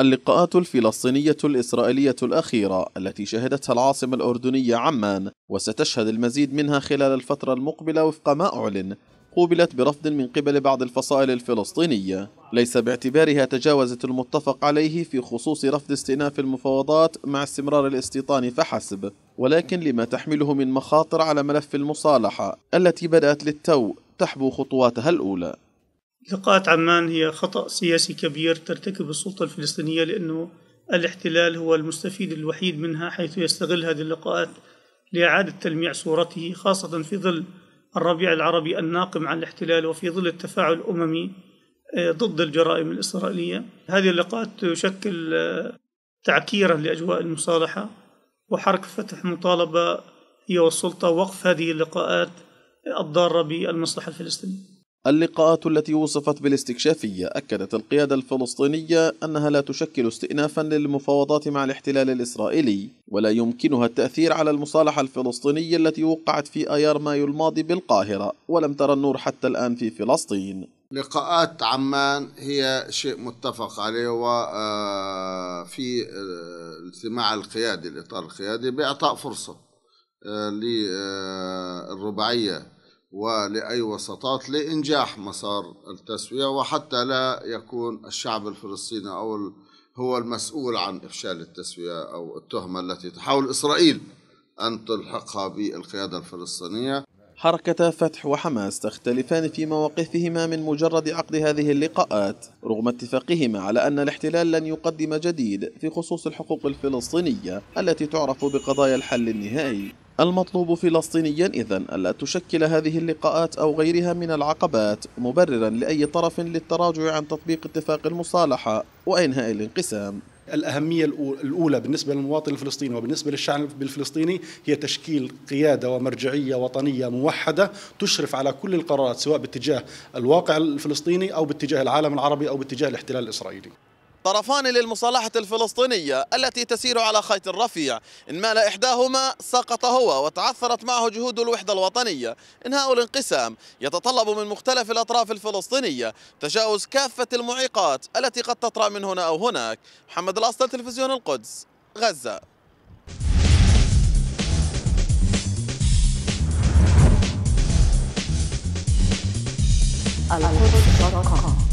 اللقاءات الفلسطينية الإسرائيلية الأخيرة التي شهدتها العاصمة الأردنية عمان وستشهد المزيد منها خلال الفترة المقبلة وفق ما أعلن قوبلت برفض من قبل بعض الفصائل الفلسطينية ليس باعتبارها تجاوزت المتفق عليه في خصوص رفض استئناف المفاوضات مع استمرار الاستيطان فحسب ولكن لما تحمله من مخاطر على ملف المصالحة التي بدأت للتو تحبو خطواتها الأولى لقاءات عمان هي خطأ سياسي كبير ترتكب السلطة الفلسطينية لأنه الاحتلال هو المستفيد الوحيد منها حيث يستغل هذه اللقاءات لإعادة تلميع صورته خاصة في ظل الربيع العربي الناقم عن الاحتلال وفي ظل التفاعل الأممي آه، ضد الجرائم الإسرائيلية هذه اللقاءات تشكل آه، تعكيرا لأجواء المصالحة وحركة فتح مطالبة هي والسلطة وقف هذه اللقاءات الضارة بالمصلحة الفلسطينية اللقاءات التي وصفت بالاستكشافية أكدت القيادة الفلسطينية أنها لا تشكل استئنافا للمفاوضات مع الاحتلال الإسرائيلي ولا يمكنها التأثير على المصالحة الفلسطينية التي وقعت في أيار مايو الماضي بالقاهرة ولم ترى النور حتى الآن في فلسطين لقاءات عمان هي شيء متفق عليه وفي آه، آه، اجتماع القيادي الإطار القيادي بإعطاء فرصة آه، للرباعية ولأي وساطات لإنجاح مسار التسوية وحتى لا يكون الشعب الفلسطيني أو هو المسؤول عن إفشال التسوية أو التهمة التي تحاول إسرائيل أن تلحقها بالقيادة الفلسطينية حركة فتح وحماس تختلفان في مواقفهما من مجرد عقد هذه اللقاءات رغم اتفاقهما على أن الاحتلال لن يقدم جديد في خصوص الحقوق الفلسطينية التي تعرف بقضايا الحل النهائي المطلوب فلسطينيا إذا ألا تشكل هذه اللقاءات أو غيرها من العقبات مبررا لأي طرف للتراجع عن تطبيق اتفاق المصالحة وإنهاء الانقسام الأهمية الأولى بالنسبة للمواطن الفلسطيني وبالنسبة للشعب الفلسطيني هي تشكيل قيادة ومرجعية وطنية موحدة تشرف على كل القرارات سواء باتجاه الواقع الفلسطيني أو باتجاه العالم العربي أو باتجاه الاحتلال الإسرائيلي طرفان للمصالحة الفلسطينية التي تسير على خيط رفيع إن مال إحداهما سقط هو وتعثرت معه جهود الوحدة الوطنية إنهاء الانقسام يتطلب من مختلف الأطراف الفلسطينية تجاوز كافة المعيقات التي قد تطرأ من هنا أو هناك محمد الأصل تلفزيون القدس غزة القدس